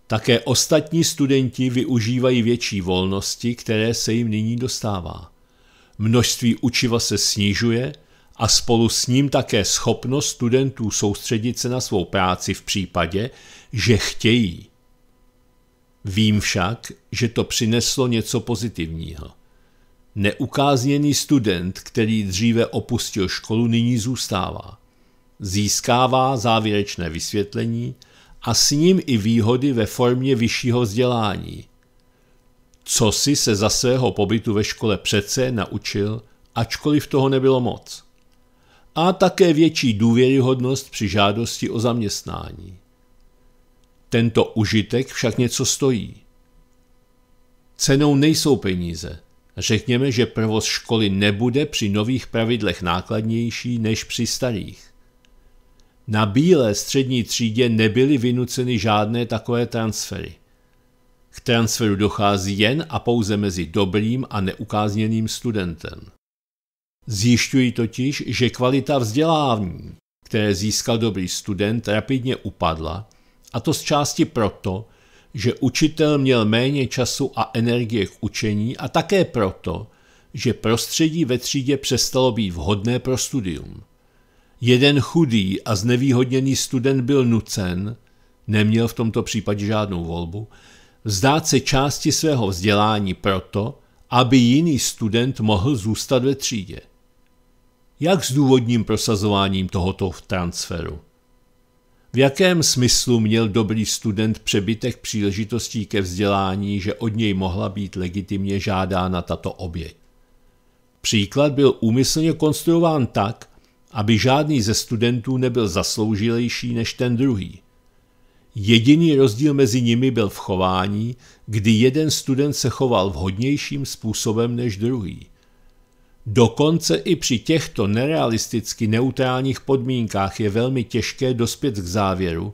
Také ostatní studenti využívají větší volnosti, které se jim nyní dostává množství učiva se snižuje a spolu s ním také schopnost studentů soustředit se na svou práci v případě, že chtějí. Vím však, že to přineslo něco pozitivního. Neukázněný student, který dříve opustil školu, nyní zůstává. Získává závěrečné vysvětlení a s ním i výhody ve formě vyššího vzdělání, co si se za svého pobytu ve škole přece naučil, ačkoliv toho nebylo moc. A také větší důvěryhodnost při žádosti o zaměstnání. Tento užitek však něco stojí. Cenou nejsou peníze. Řekněme, že provoz školy nebude při nových pravidlech nákladnější než při starých. Na bílé střední třídě nebyly vynuceny žádné takové transfery. K transferu dochází jen a pouze mezi dobrým a neukázněným studentem. Zjišťují totiž, že kvalita vzdělávání, které získal dobrý student, rapidně upadla, a to z části proto, že učitel měl méně času a energie k učení a také proto, že prostředí ve třídě přestalo být vhodné pro studium. Jeden chudý a znevýhodněný student byl nucen, neměl v tomto případě žádnou volbu, vzdát se části svého vzdělání proto, aby jiný student mohl zůstat ve třídě. Jak s důvodním prosazováním tohoto transferu? V jakém smyslu měl dobrý student přebytek příležitostí ke vzdělání, že od něj mohla být legitimně žádána tato oběť? Příklad byl úmyslně konstruován tak, aby žádný ze studentů nebyl zasloužilejší než ten druhý – Jediný rozdíl mezi nimi byl v chování, kdy jeden student se choval vhodnějším způsobem než druhý. Dokonce i při těchto nerealisticky neutrálních podmínkách je velmi těžké dospět k závěru,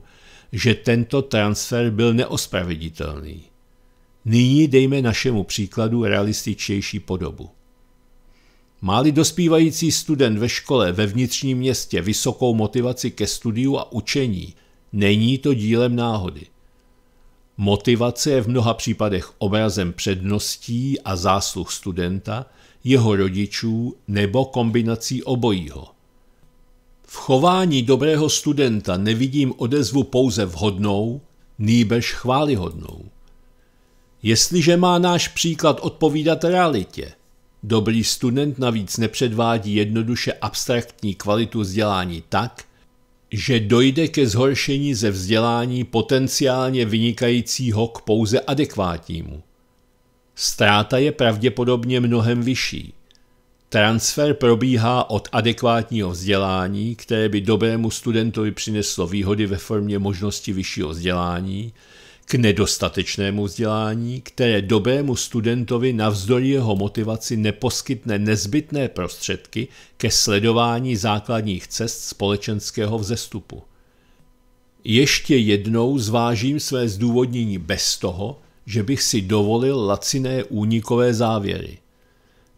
že tento transfer byl neospraveditelný. Nyní dejme našemu příkladu realističtější podobu. Máli dospívající student ve škole ve vnitřním městě vysokou motivaci ke studiu a učení, Není to dílem náhody. Motivace je v mnoha případech obrazem předností a zásluh studenta, jeho rodičů nebo kombinací obojího. V chování dobrého studenta nevidím odezvu pouze vhodnou, nýbež chválihodnou. Jestliže má náš příklad odpovídat realitě, dobrý student navíc nepředvádí jednoduše abstraktní kvalitu vzdělání tak, že dojde ke zhoršení ze vzdělání potenciálně vynikajícího k pouze adekvátnímu. Stráta je pravděpodobně mnohem vyšší. Transfer probíhá od adekvátního vzdělání, které by dobrému studentovi přineslo výhody ve formě možnosti vyššího vzdělání, k nedostatečnému vzdělání, které dobému studentovi navzdory jeho motivaci neposkytne nezbytné prostředky ke sledování základních cest společenského vzestupu. Ještě jednou zvážím své zdůvodnění bez toho, že bych si dovolil laciné únikové závěry.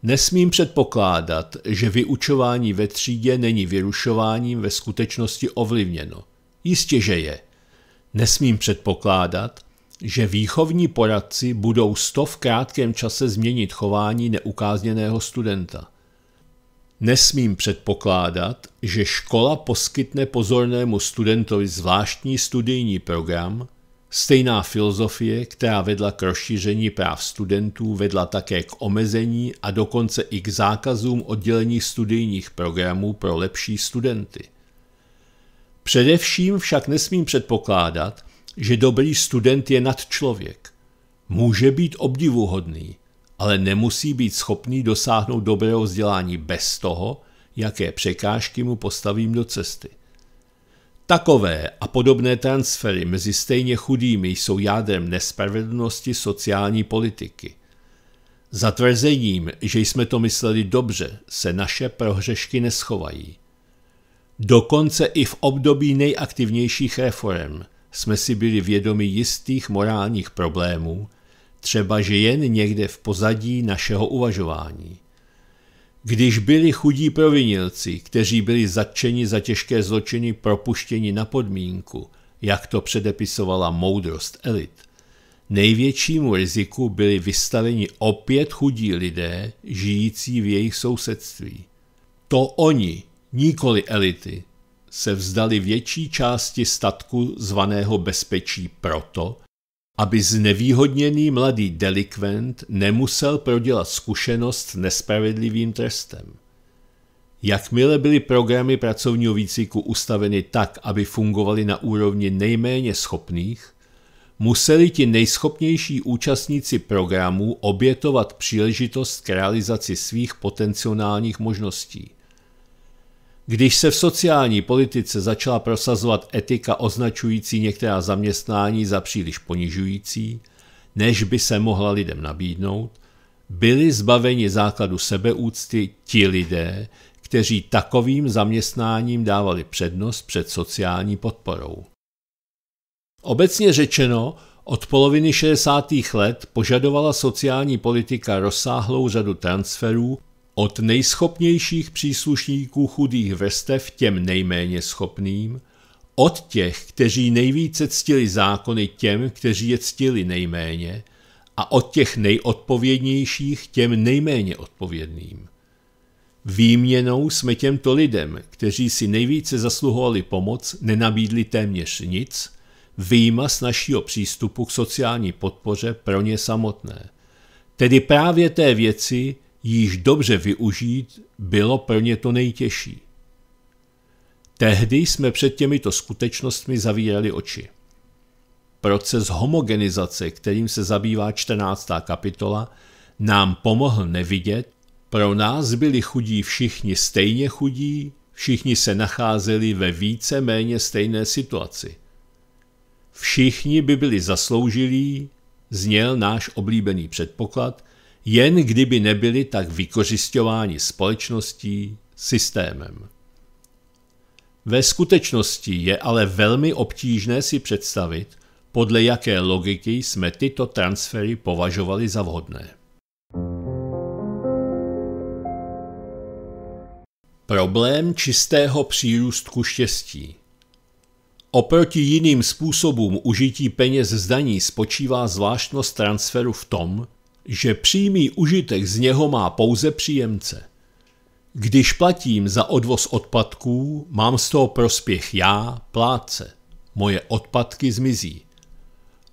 Nesmím předpokládat, že vyučování ve třídě není vyrušováním ve skutečnosti ovlivněno. Jistě, že je. Nesmím předpokládat, že výchovní poradci budou sto v krátkém čase změnit chování neukázněného studenta. Nesmím předpokládat, že škola poskytne pozornému studentovi zvláštní studijní program, stejná filozofie, která vedla k rozšíření práv studentů, vedla také k omezení a dokonce i k zákazům oddělení studijních programů pro lepší studenty. Především však nesmím předpokládat, že dobrý student je nad člověk. Může být obdivuhodný, ale nemusí být schopný dosáhnout dobrého vzdělání bez toho, jaké překážky mu postavím do cesty. Takové a podobné transfery mezi stejně chudými jsou jádrem nespravedlnosti sociální politiky. Zatvrzením, že jsme to mysleli dobře, se naše prohřešky neschovají. Dokonce i v období nejaktivnějších reform jsme si byli vědomi jistých morálních problémů, třeba že jen někde v pozadí našeho uvažování. Když byli chudí provinilci, kteří byli zatčeni za těžké zločiny propuštěni na podmínku, jak to předepisovala moudrost elit, největšímu riziku byli vystaveni opět chudí lidé, žijící v jejich sousedství. To oni nikoli elity, se vzdali větší části statku zvaného bezpečí proto, aby znevýhodněný mladý delikvent nemusel prodělat zkušenost nespravedlivým trestem. Jakmile byly programy pracovního výcviku ustaveny tak, aby fungovaly na úrovni nejméně schopných, museli ti nejschopnější účastníci programů obětovat příležitost k realizaci svých potenciálních možností. Když se v sociální politice začala prosazovat etika označující některá zaměstnání za příliš ponižující, než by se mohla lidem nabídnout, byli zbaveni základu sebeúcty ti lidé, kteří takovým zaměstnáním dávali přednost před sociální podporou. Obecně řečeno, od poloviny 60. let požadovala sociální politika rozsáhlou řadu transferů od nejschopnějších příslušníků chudých vestev těm nejméně schopným, od těch, kteří nejvíce ctili zákony těm, kteří je ctili nejméně, a od těch nejodpovědnějších těm nejméně odpovědným. Výměnou jsme těmto lidem, kteří si nejvíce zasluhovali pomoc, nenabídli téměř nic, výjima z našího přístupu k sociální podpoře pro ně samotné. Tedy právě té věci, již dobře využít, bylo pro ně to nejtěžší. Tehdy jsme před těmito skutečnostmi zavírali oči. Proces homogenizace, kterým se zabývá 14. kapitola, nám pomohl nevidět, pro nás byli chudí všichni stejně chudí, všichni se nacházeli ve více méně stejné situaci. Všichni by byli zasloužilí, zněl náš oblíbený předpoklad – jen kdyby nebyli tak vykořišťováni společností, systémem. Ve skutečnosti je ale velmi obtížné si představit, podle jaké logiky jsme tyto transfery považovali za vhodné. Problém čistého přírůstku štěstí Oproti jiným způsobům užití peněz zdaní spočívá zvláštnost transferu v tom, že přímý užitek z něho má pouze příjemce. Když platím za odvoz odpadků, mám z toho prospěch já, pláce, Moje odpadky zmizí.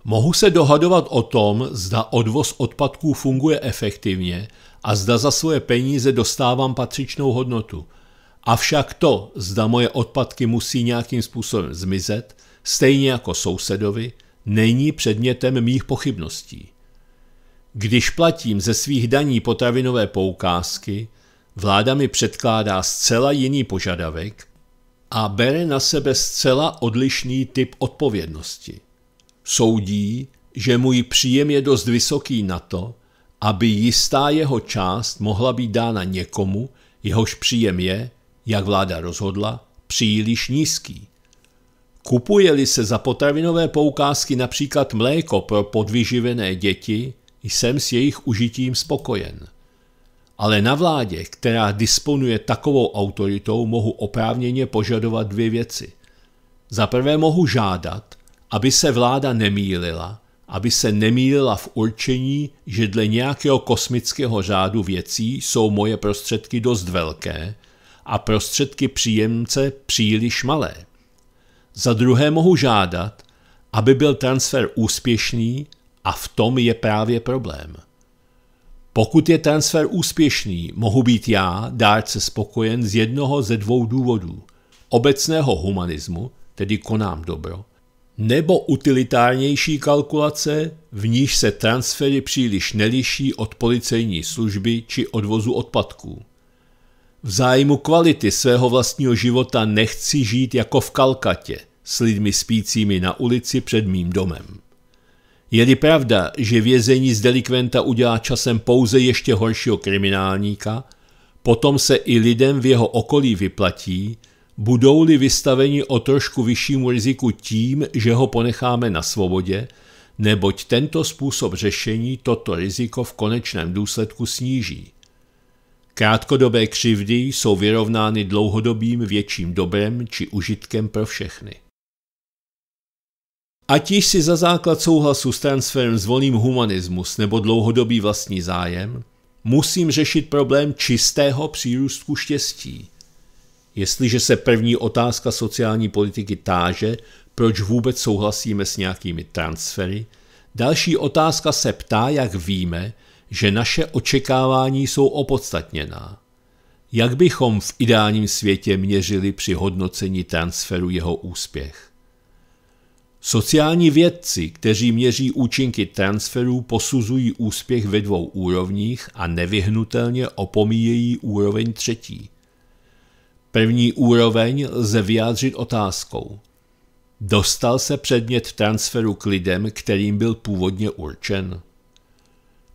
Mohu se dohadovat o tom, zda odvoz odpadků funguje efektivně a zda za svoje peníze dostávám patřičnou hodnotu. Avšak to, zda moje odpadky musí nějakým způsobem zmizet, stejně jako sousedovi, není předmětem mých pochybností. Když platím ze svých daní potravinové poukázky, vláda mi předkládá zcela jiný požadavek a bere na sebe zcela odlišný typ odpovědnosti. Soudí, že můj příjem je dost vysoký na to, aby jistá jeho část mohla být dána někomu, jehož příjem je, jak vláda rozhodla, příliš nízký. Kupuje-li se za potravinové poukázky například mléko pro podvyživené děti, jsem s jejich užitím spokojen. Ale na vládě, která disponuje takovou autoritou, mohu oprávněně požadovat dvě věci. Za prvé mohu žádat, aby se vláda nemýlila, aby se nemýlila v určení, že dle nějakého kosmického řádu věcí jsou moje prostředky dost velké a prostředky příjemce příliš malé. Za druhé mohu žádat, aby byl transfer úspěšný a v tom je právě problém. Pokud je transfer úspěšný, mohu být já, dárce, spokojen z jednoho ze dvou důvodů. Obecného humanismu, tedy konám dobro, nebo utilitárnější kalkulace, v níž se transfery příliš neliší od policejní služby či odvozu odpadků. V zájmu kvality svého vlastního života nechci žít jako v Kalkatě, s lidmi spícími na ulici před mým domem. Je-li pravda, že vězení z delikventa udělá časem pouze ještě horšího kriminálníka, potom se i lidem v jeho okolí vyplatí, budou-li vystaveni o trošku vyššímu riziku tím, že ho ponecháme na svobodě, neboť tento způsob řešení toto riziko v konečném důsledku sníží. Krátkodobé křivdy jsou vyrovnány dlouhodobým větším dobrem či užitkem pro všechny. Ať již si za základ souhlasu s transferem zvolím humanismus nebo dlouhodobý vlastní zájem, musím řešit problém čistého přírůstku štěstí. Jestliže se první otázka sociální politiky táže, proč vůbec souhlasíme s nějakými transfery, další otázka se ptá, jak víme, že naše očekávání jsou opodstatněná. Jak bychom v ideálním světě měřili při hodnocení transferu jeho úspěch? Sociální vědci, kteří měří účinky transferů, posuzují úspěch ve dvou úrovních a nevyhnutelně opomíjejí úroveň třetí. První úroveň lze vyjádřit otázkou. Dostal se předmět transferu k lidem, kterým byl původně určen?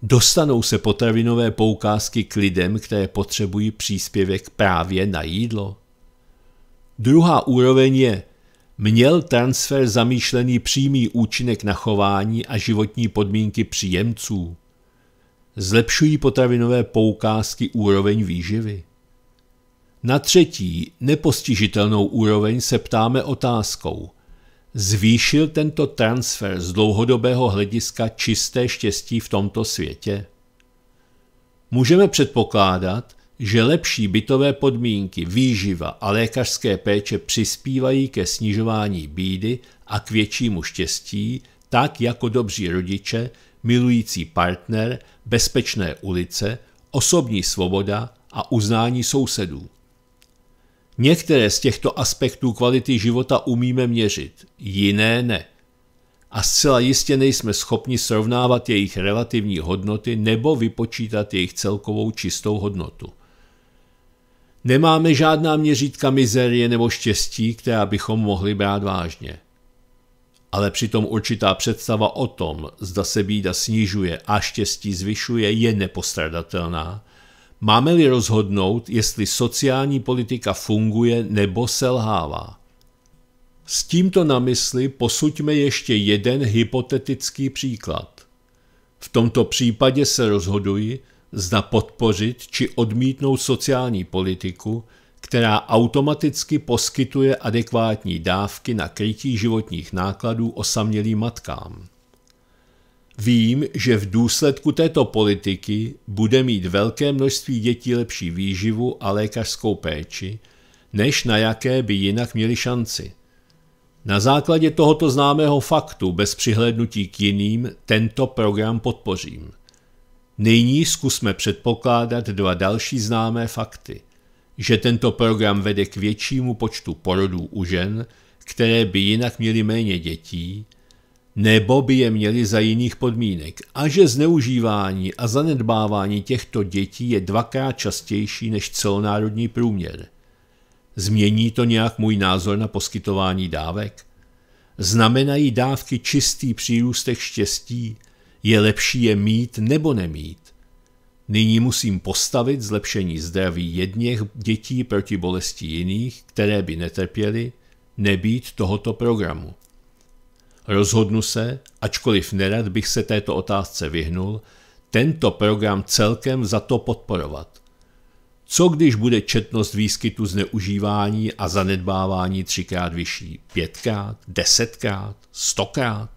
Dostanou se potravinové poukázky k lidem, které potřebují příspěvek právě na jídlo? Druhá úroveň je – Měl transfer zamýšlený přímý účinek na chování a životní podmínky příjemců? Zlepšují potravinové poukázky úroveň výživy? Na třetí, nepostižitelnou úroveň se ptáme otázkou. Zvýšil tento transfer z dlouhodobého hlediska čisté štěstí v tomto světě? Můžeme předpokládat, že lepší bytové podmínky, výživa a lékařské péče přispívají ke snižování bídy a k většímu štěstí, tak jako dobří rodiče, milující partner, bezpečné ulice, osobní svoboda a uznání sousedů. Některé z těchto aspektů kvality života umíme měřit, jiné ne. A zcela jistě nejsme schopni srovnávat jejich relativní hodnoty nebo vypočítat jejich celkovou čistou hodnotu. Nemáme žádná měřítka mizerie nebo štěstí, která bychom mohli brát vážně. Ale přitom určitá představa o tom, zda se bída snižuje a štěstí zvyšuje, je nepostradatelná. Máme-li rozhodnout, jestli sociální politika funguje nebo selhává. S tímto na mysli posuďme ještě jeden hypotetický příklad. V tomto případě se rozhoduji, zda podpořit či odmítnout sociální politiku, která automaticky poskytuje adekvátní dávky na krytí životních nákladů osamělým matkám. Vím, že v důsledku této politiky bude mít velké množství dětí lepší výživu a lékařskou péči, než na jaké by jinak měli šanci. Na základě tohoto známého faktu bez přihlednutí k jiným tento program podpořím – Nyní zkusme předpokládat dva další známé fakty. Že tento program vede k většímu počtu porodů u žen, které by jinak měly méně dětí, nebo by je měly za jiných podmínek a že zneužívání a zanedbávání těchto dětí je dvakrát častější než celonárodní průměr. Změní to nějak můj názor na poskytování dávek? Znamenají dávky čistý přírůstek štěstí, je lepší je mít nebo nemít. Nyní musím postavit zlepšení zdraví jedněch dětí proti bolesti jiných, které by netrpěly, nebýt tohoto programu. Rozhodnu se, ačkoliv nerad bych se této otázce vyhnul, tento program celkem za to podporovat. Co když bude četnost výskytu zneužívání a zanedbávání třikrát vyšší? Pětkrát? Desetkrát? Stokrát?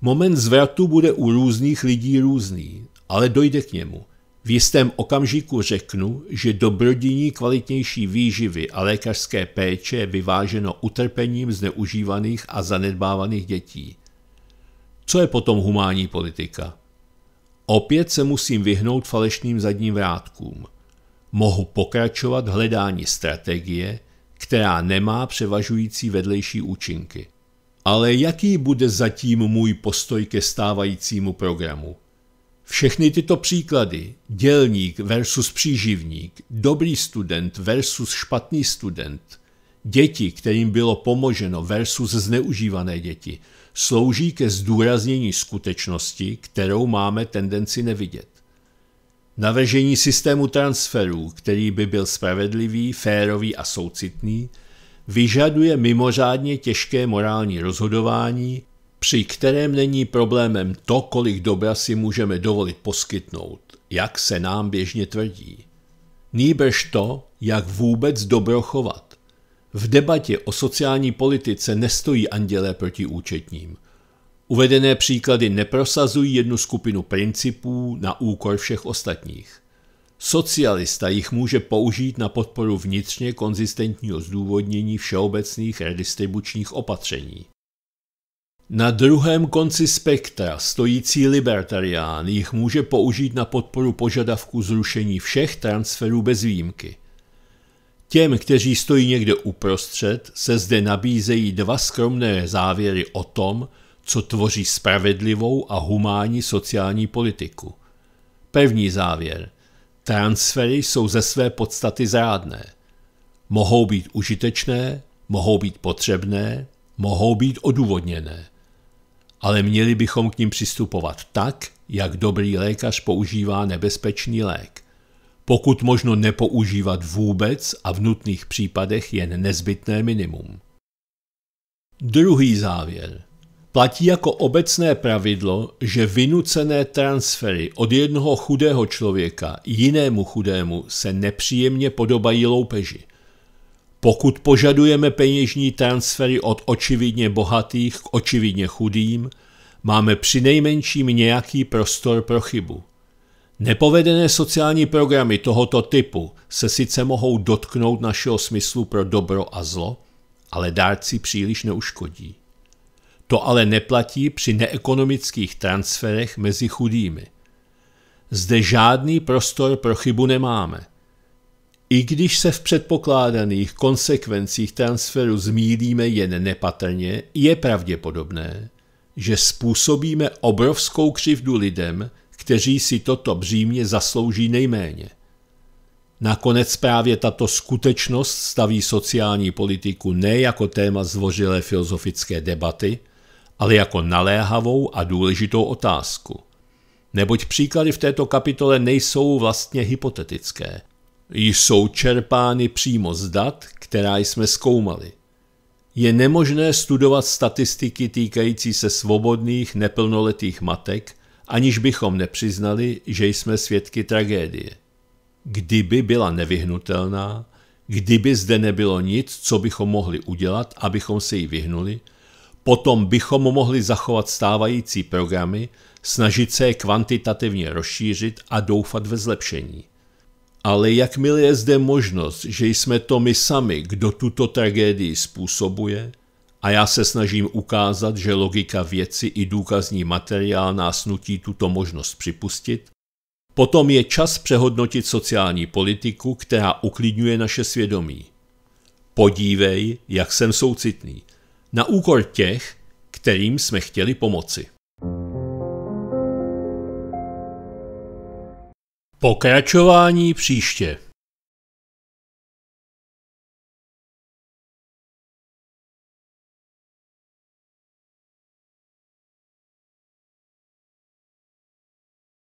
Moment zvratu bude u různých lidí různý, ale dojde k němu. V jistém okamžiku řeknu, že dobrodiní kvalitnější výživy a lékařské péče je vyváženo utrpením zneužívaných a zanedbávaných dětí. Co je potom humánní politika? Opět se musím vyhnout falešným zadním vrátkům. Mohu pokračovat hledání strategie, která nemá převažující vedlejší účinky. Ale jaký bude zatím můj postoj ke stávajícímu programu? Všechny tyto příklady, dělník versus příživník, dobrý student versus špatný student, děti, kterým bylo pomoženo versus zneužívané děti, slouží ke zdůraznění skutečnosti, kterou máme tendenci nevidět. Navržení systému transferů, který by byl spravedlivý, férový a soucitný – vyžaduje mimořádně těžké morální rozhodování, při kterém není problémem to, kolik dobra si můžeme dovolit poskytnout, jak se nám běžně tvrdí. Nýbrž to, jak vůbec dobro chovat. V debatě o sociální politice nestojí andělé proti účetním. Uvedené příklady neprosazují jednu skupinu principů na úkor všech ostatních. Socialista jich může použít na podporu vnitřně konzistentního zdůvodnění všeobecných redistribučních opatření. Na druhém konci spektra stojící libertarián jich může použít na podporu požadavku zrušení všech transferů bez výjimky. Těm, kteří stojí někde uprostřed, se zde nabízejí dva skromné závěry o tom, co tvoří spravedlivou a humánní sociální politiku. První závěr – Transfery jsou ze své podstaty zrádné. Mohou být užitečné, mohou být potřebné, mohou být odůvodněné. Ale měli bychom k ním přistupovat tak, jak dobrý lékař používá nebezpečný lék. Pokud možno nepoužívat vůbec a v nutných případech jen nezbytné minimum. Druhý závěr. Platí jako obecné pravidlo, že vynucené transfery od jednoho chudého člověka jinému chudému se nepříjemně podobají loupeži. Pokud požadujeme peněžní transfery od očividně bohatých k očividně chudým, máme přinejmenším nějaký prostor pro chybu. Nepovedené sociální programy tohoto typu se sice mohou dotknout našeho smyslu pro dobro a zlo, ale dárci příliš neuškodí. To ale neplatí při neekonomických transferech mezi chudými. Zde žádný prostor pro chybu nemáme. I když se v předpokládaných konsekvencích transferu zmílíme jen nepatrně, je pravděpodobné, že způsobíme obrovskou křivdu lidem, kteří si toto břímě zaslouží nejméně. Nakonec právě tato skutečnost staví sociální politiku ne jako téma zvořilé filozofické debaty, ale jako naléhavou a důležitou otázku. Neboť příklady v této kapitole nejsou vlastně hypotetické. Jsou čerpány přímo z dat, která jsme zkoumali. Je nemožné studovat statistiky týkající se svobodných neplnoletých matek, aniž bychom nepřiznali, že jsme svědky tragédie. Kdyby byla nevyhnutelná, kdyby zde nebylo nic, co bychom mohli udělat, abychom se jí vyhnuli – Potom bychom mohli zachovat stávající programy, snažit se je kvantitativně rozšířit a doufat ve zlepšení. Ale jakmile je zde možnost, že jsme to my sami, kdo tuto tragédii způsobuje, a já se snažím ukázat, že logika věci i důkazní materiál nás nutí tuto možnost připustit, potom je čas přehodnotit sociální politiku, která uklidňuje naše svědomí. Podívej, jak jsem soucitný – na úkor těch, kterým jsme chtěli pomoci. Pokračování příště.